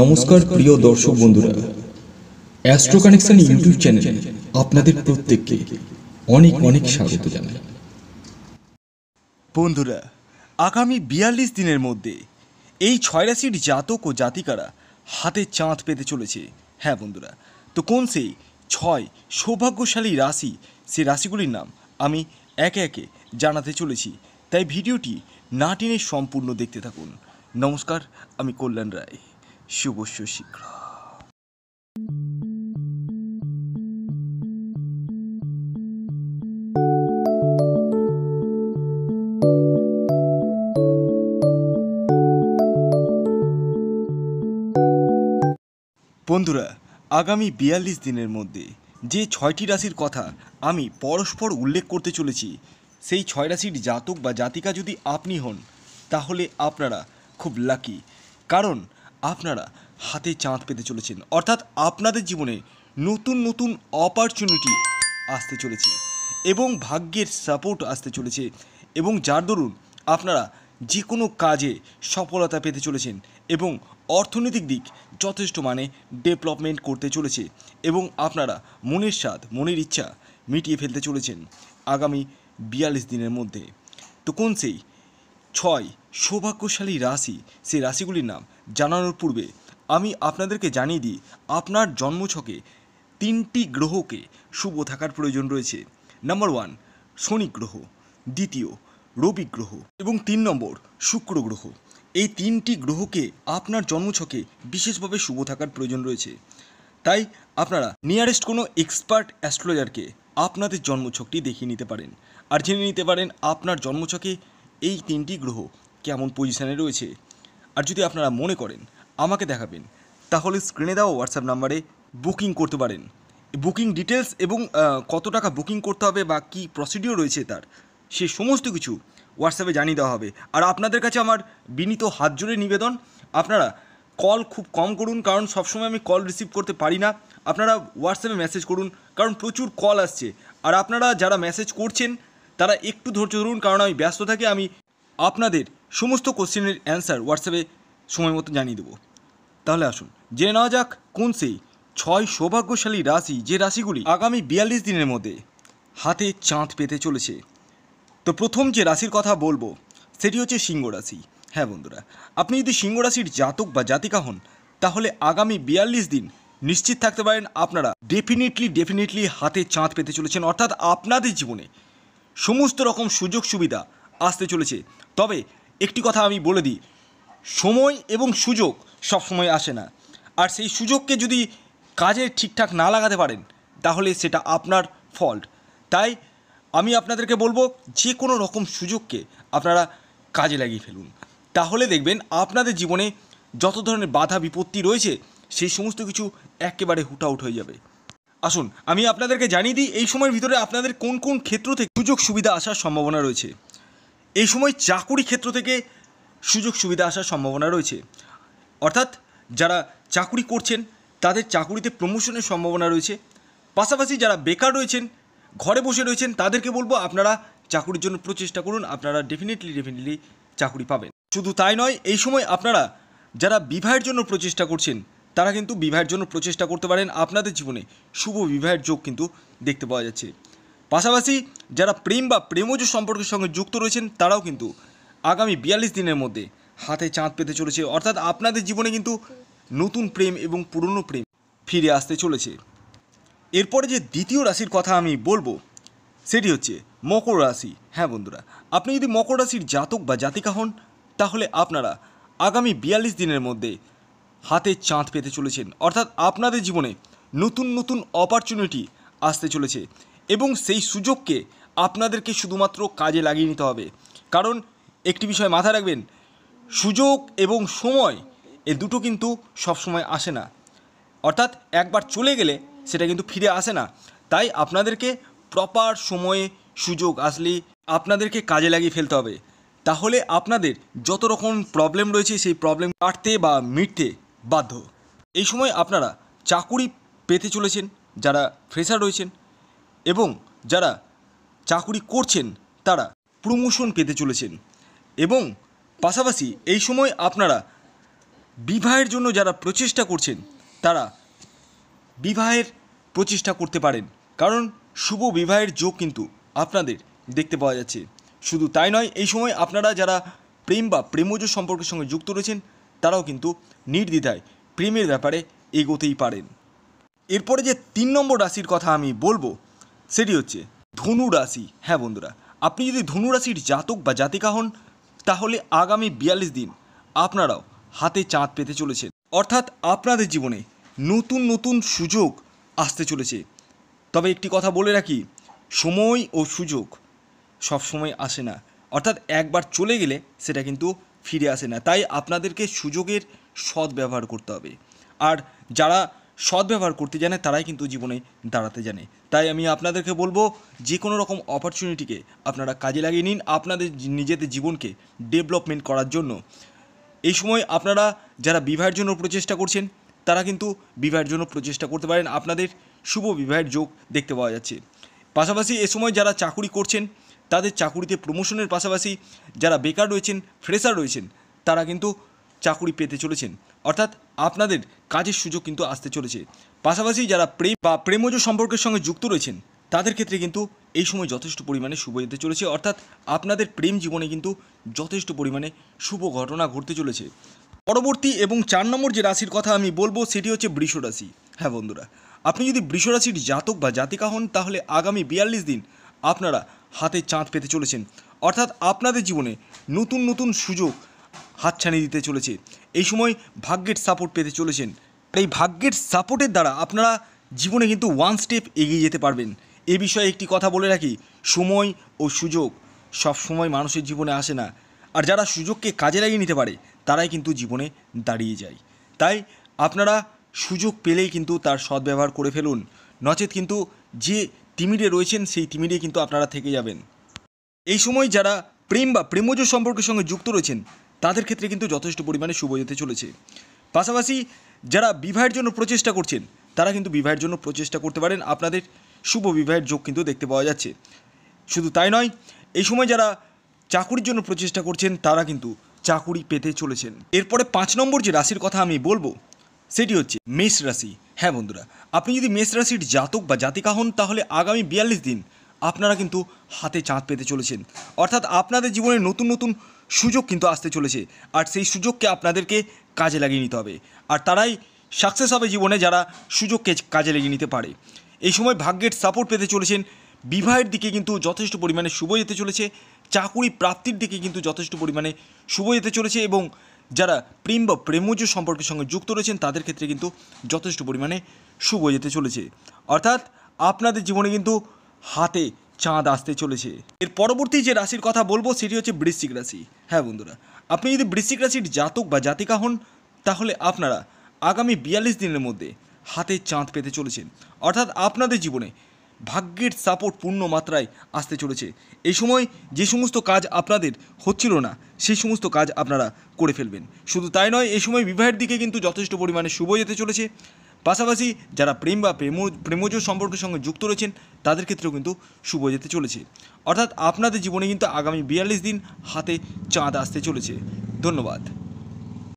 নমস্কার প্রিয় দর্শক বন্ধুরা অ্যাস্ট্রো কানেকশন ইউটিউব চ্যানেলে আপনাদের প্রত্যেককে অনেক অনেক স্বাগত জানাই বন্ধুরা আগামী বিয়াল্লিশ দিনের মধ্যে এই ছয় রাশির জাতক ও জাতিকারা হাতে চাঁদ পেতে চলেছে হ্যাঁ বন্ধুরা তো কোন সেই ছয় সৌভাগ্যশালী রাশি সে রাশিগুলির নাম আমি একে একে জানাতে চলেছি তাই ভিডিওটি নাটিনে সম্পূর্ণ দেখতে থাকুন নমস্কার আমি কল্যাণ রায় শুভ সুশীঘ্র বন্ধুরা আগামী বিয়াল্লিশ দিনের মধ্যে যে ছয়টি রাশির কথা আমি পরস্পর উল্লেখ করতে চলেছি সেই ছয় রাশির জাতক বা জাতিকা যদি আপনি হন তাহলে আপনারা খুব লাকি কারণ আপনারা হাতে চাঁদ পেতে চলেছেন অর্থাৎ আপনাদের জীবনে নতুন নতুন অপরচুনিটি আসতে চলেছে এবং ভাগ্যের সাপোর্ট আসতে চলেছে এবং যার দরুন আপনারা যে কোনো কাজে সফলতা পেতে চলেছেন এবং অর্থনৈতিক দিক যথেষ্ট মানে ডেভেলপমেন্ট করতে চলেছে এবং আপনারা মনের স্বাদ মনের ইচ্ছা মিটিয়ে ফেলতে চলেছেন আগামী বিয়াল্লিশ দিনের মধ্যে তো কোন সেই ছয় সৌভাগ্যশালী রাশি সেই রাশিগুলির নাম জানানোর পূর্বে আমি আপনাদেরকে জানিয়ে দিই আপনার জন্মছকে তিনটি গ্রহকে শুভ থাকার প্রয়োজন রয়েছে নাম্বার ওয়ান শনি গ্রহ দ্বিতীয় রবি গ্রহ এবং তিন নম্বর শুক্র গ্রহ এই তিনটি গ্রহকে আপনার জন্মছকে বিশেষভাবে শুভ থাকার প্রয়োজন রয়েছে তাই আপনারা নিয়ারেস্ট কোনো এক্সপার্ট অ্যাস্ট্রোলজারকে আপনাদের জন্মছকটি দেখিয়ে নিতে পারেন আর জেনে নিতে পারেন আপনার জন্মছকে এই তিনটি গ্রহ কেমন পজিশানে রয়েছে আর যদি আপনারা মনে করেন আমাকে দেখাবেন তাহলে স্ক্রিনে দেওয়া হোয়াটসঅ্যাপ নাম্বারে বুকিং করতে পারেন বুকিং ডিটেলস এবং কত টাকা বুকিং করতে হবে বা কী প্রসিডিওর রয়েছে তার সে সমস্ত কিছু হোয়াটসঅ্যাপে জানিয়ে দেওয়া হবে আর আপনাদের কাছে আমার বিনীত হাত জুড়ে নিবেদন আপনারা কল খুব কম করুন কারণ সবসময় আমি কল রিসিভ করতে পারি না আপনারা হোয়াটসঅ্যাপে মেসেজ করুন কারণ প্রচুর কল আসছে আর আপনারা যারা মেসেজ করছেন তারা একটু ধৈর্য ধরুন কারণ আমি ব্যস্ত থাকি আমি আপনাদের সমস্ত কোশ্চেনের অ্যান্সার হোয়াটসঅ্যাপে সময় মতো জানিয়ে দেবো তাহলে আসুন জেনে নেওয়া যাক কোন সেই ছয় সৌভাগ্যশালী রাশি যে রাশিগুলি আগামী বিয়াল্লিশ দিনের মধ্যে হাতে চাঁদ পেতে চলেছে তো প্রথম যে রাশির কথা বলবো সেটি হচ্ছে সিংহ রাশি হ্যাঁ বন্ধুরা আপনি যদি সিংহ রাশির জাতক বা জাতিকা হন তাহলে আগামী বিয়াল্লিশ দিন নিশ্চিত থাকতে পারেন আপনারা ডেফিনেটলি ডেফিনেটলি হাতে চাঁদ পেতে চলেছেন অর্থাৎ আপনাদের জীবনে সমস্ত রকম সুযোগ সুবিধা আসতে চলেছে তবে একটি কথা আমি বলে দিই সময় এবং সুযোগ সবসময় আসে না আর সেই সুযোগকে যদি কাজে ঠিকঠাক না লাগাতে পারেন তাহলে সেটা আপনার ফল্ট তাই আমি আপনাদেরকে বলবো যে কোনো রকম সুযোগকে আপনারা কাজে লাগিয়ে ফেলুন তাহলে দেখবেন আপনাদের জীবনে যত ধরনের বাধা বিপত্তি রয়েছে সেই সমস্ত কিছু একেবারে হুটাউট হয়ে যাবে আসুন আমি আপনাদেরকে জানিয়ে দিই এই সময়ের ভিতরে আপনাদের কোন কোন ক্ষেত্র থেকে সুযোগ সুবিধা আসার সম্ভাবনা রয়েছে এই সময় চাকুরি ক্ষেত্র থেকে সুযোগ সুবিধা আসার সম্ভাবনা রয়েছে অর্থাৎ যারা চাকুরি করছেন তাদের চাকুরিতে প্রমোশনের সম্ভাবনা রয়েছে পাশাপাশি যারা বেকার রয়েছেন ঘরে বসে রয়েছেন তাদেরকে বলবো আপনারা চাকুরির জন্য প্রচেষ্টা করুন আপনারা ডেফিনেটলি ডেফিনেটলি চাকুরি পাবেন শুধু তাই নয় এই সময় আপনারা যারা বিবাহের জন্য প্রচেষ্টা করছেন তারা কিন্তু বিবাহের জন্য প্রচেষ্টা করতে পারেন আপনাদের জীবনে শুভ বিবাহের যোগ কিন্তু দেখতে পাওয়া যাচ্ছে পাশাপাশি যারা প্রেম বা প্রেমজ সম্পর্কের সঙ্গে যুক্ত রয়েছেন তারাও কিন্তু আগামী বিয়াল্লিশ দিনের মধ্যে হাতে চাঁদ পেতে চলেছে অর্থাৎ আপনাদের জীবনে কিন্তু নতুন প্রেম এবং পুরনো প্রেম ফিরে আসতে চলেছে এরপরে যে দ্বিতীয় রাশির কথা আমি বলবো সেটি হচ্ছে মকর রাশি হ্যাঁ বন্ধুরা আপনি যদি মকর রাশির জাতক বা জাতিকা হন তাহলে আপনারা আগামী বিয়াল্লিশ দিনের মধ্যে হাতে চাঁদ পেতে চলেছেন অর্থাৎ আপনাদের জীবনে নতুন নতুন অপরচুনিটি আসতে চলেছে এবং সেই সুযোগকে আপনাদেরকে শুধুমাত্র কাজে লাগিয়ে নিতে হবে কারণ একটি বিষয় মাথায় রাখবেন সুযোগ এবং সময় এ দুটো কিন্তু সবসময় আসে না অর্থাৎ একবার চলে গেলে সেটা কিন্তু ফিরে আসে না তাই আপনাদেরকে প্রপার সময়ে সুযোগ আসলে আপনাদেরকে কাজে লাগিয়ে ফেলতে হবে তাহলে আপনাদের যত রকম প্রবলেম রয়েছে সেই প্রবলেম কাটতে বা মিটতে বাধ্য এই সময় আপনারা চাকুরি পেতে চলেছেন যারা ফ্রেশার রয়েছেন এবং যারা চাকুরি করছেন তারা প্রমোশন পেতে চলেছেন এবং পাশাপাশি এই সময় আপনারা বিবাহের জন্য যারা প্রচেষ্টা করছেন তারা বিবাহের প্রচেষ্টা করতে পারেন কারণ শুভ বিবাহের যোগ কিন্তু আপনাদের দেখতে পাওয়া যাচ্ছে শুধু তাই নয় এই সময় আপনারা যারা প্রেম বা প্রেমজ সম্পর্কের সঙ্গে যুক্ত রয়েছেন তারাও কিন্তু নির্দ্বিধায় প্রেমের ব্যাপারে এগোতেই পারেন এরপরে যে তিন নম্বর রাশির কথা আমি বলবো সেটি হচ্ছে ধনু রাশি হ্যাঁ বন্ধুরা আপনি যদি ধনু রাশির জাতক বা জাতিকা হন তাহলে আগামী বিয়াল্লিশ দিন আপনারাও হাতে চাঁদ পেতে চলেছেন অর্থাৎ আপনাদের জীবনে নতুন নতুন সুযোগ আসতে চলেছে তবে একটি কথা বলে রাখি সময় ও সুযোগ সব সময় আসে না অর্থাৎ একবার চলে গেলে সেটা কিন্তু ফিরে আসে না তাই আপনাদেরকে সুযোগের সদ্ব্যবহার করতে হবে আর যারা সদ্ব্যবহার করতে জানে তারাই কিন্তু জীবনে দাঁড়াতে জানে তাই আমি আপনাদেরকে বলবো যে কোনো রকম অপরচুনিটিকে আপনারা কাজে লাগিয়ে নিন আপনাদের নিজেদের জীবনকে ডেভেলপমেন্ট করার জন্য এই সময় আপনারা যারা বিবাহের জন্য প্রচেষ্টা করছেন তারা কিন্তু বিবাহের জন্য প্রচেষ্টা করতে পারেন আপনাদের শুভ বিবাহের যোগ দেখতে পাওয়া যাচ্ছে পাশাপাশি এ সময় যারা চাকুরি করছেন তাদের চাকুরিতে প্রমোশনের পাশাপাশি যারা বেকার রয়েছেন ফ্রেশার রয়েছেন তারা কিন্তু চাকুরি পেতে চলেছেন অর্থাৎ আপনাদের কাজের সুযোগ কিন্তু আসতে চলেছে পাশাপাশি যারা প্রেম বা প্রেমজ সম্পর্কের সঙ্গে যুক্ত রয়েছেন তাদের ক্ষেত্রে কিন্তু এই সময় যথেষ্ট পরিমাণে শুভ যেতে চলেছে অর্থাৎ আপনাদের প্রেম জীবনে কিন্তু যথেষ্ট পরিমাণে শুভ ঘটনা ঘটতে চলেছে পরবর্তী এবং চার নম্বর যে রাশির কথা আমি বলবো সেটি হচ্ছে বৃষ রাশি হ্যাঁ বন্ধুরা আপনি যদি বৃষরাশির রাশির জাতক বা জাতিকা হন তাহলে আগামী বিয়াল্লিশ দিন আপনারা হাতে চাঁদ পেতে চলেছেন অর্থাৎ আপনাদের জীবনে নতুন নতুন সুযোগ হাতছানি দিতে চলেছে এই সময় ভাগ্যের সাপোর্ট পেতে চলেছেন এই ভাগ্যের সাপোর্টের দ্বারা আপনারা জীবনে কিন্তু ওয়ান স্টেপ এগিয়ে যেতে পারবেন এ বিষয়ে একটি কথা বলে রাখি সময় ও সুযোগ সব সময় মানুষের জীবনে আসে না আর যারা সুযোগকে কাজে লাগিয়ে নিতে পারে তারাই কিন্তু জীবনে দাঁড়িয়ে যায় তাই আপনারা সুযোগ পেলেই কিন্তু তার সদ্ব্যবহার করে ফেলুন নচেত কিন্তু যে তিমিরে রয়েছেন সেই তিমিরে কিন্তু আপনারা থেকে যাবেন এই সময় যারা প্রেম বা প্রেমজ সম্পর্কের সঙ্গে যুক্ত রয়েছেন তাদের ক্ষেত্রে কিন্তু যথেষ্ট পরিমাণে শুভ যেতে চলেছে পাশাপাশি যারা বিবাহের জন্য প্রচেষ্টা করছেন তারা কিন্তু বিবাহের জন্য প্রচেষ্টা করতে পারেন আপনাদের শুভ বিবাহের যোগ কিন্তু দেখতে পাওয়া যাচ্ছে শুধু তাই নয় এই সময় যারা চাকুরির জন্য প্রচেষ্টা করছেন তারা কিন্তু চাকুরি পেতে চলেছেন এরপরে পাঁচ নম্বর যে রাশির কথা আমি বলবো সেটি হচ্ছে মেষ রাশি হ্যাঁ বন্ধুরা আপনি যদি মেষ রাশির জাতক বা জাতিকা হন তাহলে আগামী বিয়াল্লিশ দিন আপনারা কিন্তু হাতে চাঁদ পেতে চলেছেন অর্থাৎ আপনাদের জীবনে নতুন নতুন সুযোগ কিন্তু আসতে চলেছে আর সেই সুযোগকে আপনাদেরকে কাজে লাগিয়ে নিতে হবে আর তারাই সাকসেস হবে জীবনে যারা সুযোগকে কাজে লাগিয়ে নিতে পারে এই সময় ভাগ্যের সাপোর্ট পেতে চলেছেন বিবাহের দিকে কিন্তু যথেষ্ট পরিমাণে শুভ যেতে চলেছে চাকুরি প্রাপ্তির দিকে কিন্তু যথেষ্ট পরিমাণে শুভ যেতে চলেছে এবং যারা প্রেম বা প্রেমজ সম্পর্কের সঙ্গে যুক্ত রয়েছেন তাদের ক্ষেত্রে কিন্তু যথেষ্ট পরিমাণে শুভ যেতে চলেছে অর্থাৎ আপনাদের জীবনে কিন্তু হাতে চাঁদ আসতে চলেছে এর পরবর্তী যে রাশির কথা বলবো সেটি হচ্ছে বৃশ্চিক রাশি হ্যাঁ বন্ধুরা আপনি যদি বৃশ্চিক রাশির জাতক বা জাতিকা হন তাহলে আপনারা আগামী বিয়াল্লিশ দিনের মধ্যে হাতে চাঁদ পেতে চলেছেন অর্থাৎ আপনাদের জীবনে ভাগ্যের সাপোর্ট পূর্ণ মাত্রায় আসতে চলেছে এই সময় যে সমস্ত কাজ আপনাদের হচ্ছিল না সেই সমস্ত কাজ আপনারা করে ফেলবেন শুধু তাই নয় এই সময় বিবাহের দিকে কিন্তু যথেষ্ট পরিমাণে শুভ যেতে চলেছে পাশাপাশি যারা প্রেম বা প্রেম প্রেমজ সম্পর্কের সঙ্গে যুক্ত রয়েছেন তাদের ক্ষেত্রেও কিন্তু শুভ যেতে চলেছে অর্থাৎ আপনাদের জীবনে কিন্তু আগামী বিয়াল্লিশ দিন হাতে চাঁদ আসতে চলেছে ধন্যবাদ